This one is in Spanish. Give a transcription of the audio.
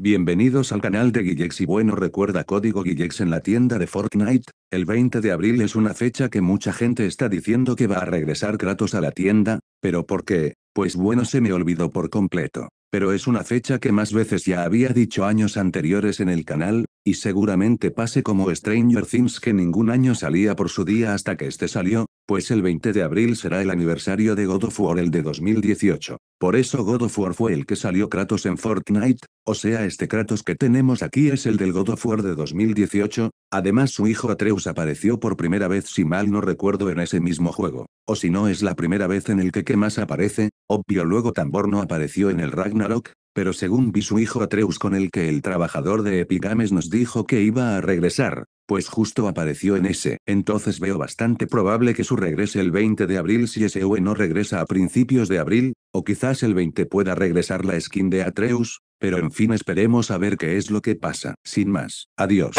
Bienvenidos al canal de Guillex y bueno recuerda código Guillex en la tienda de Fortnite, el 20 de abril es una fecha que mucha gente está diciendo que va a regresar Kratos a la tienda, pero ¿por qué? Pues bueno se me olvidó por completo. Pero es una fecha que más veces ya había dicho años anteriores en el canal, y seguramente pase como Stranger Things que ningún año salía por su día hasta que este salió, pues el 20 de abril será el aniversario de God of War el de 2018. Por eso God of War fue el que salió Kratos en Fortnite, o sea este Kratos que tenemos aquí es el del God of War de 2018, además su hijo Atreus apareció por primera vez si mal no recuerdo en ese mismo juego, o si no es la primera vez en el que más aparece, obvio luego Tambor no apareció en el Ragnarok, pero según vi su hijo Atreus con el que el trabajador de Epigames nos dijo que iba a regresar, pues justo apareció en ese. Entonces veo bastante probable que su regrese el 20 de abril si ese no regresa a principios de abril, o quizás el 20 pueda regresar la skin de Atreus, pero en fin esperemos a ver qué es lo que pasa. Sin más, adiós.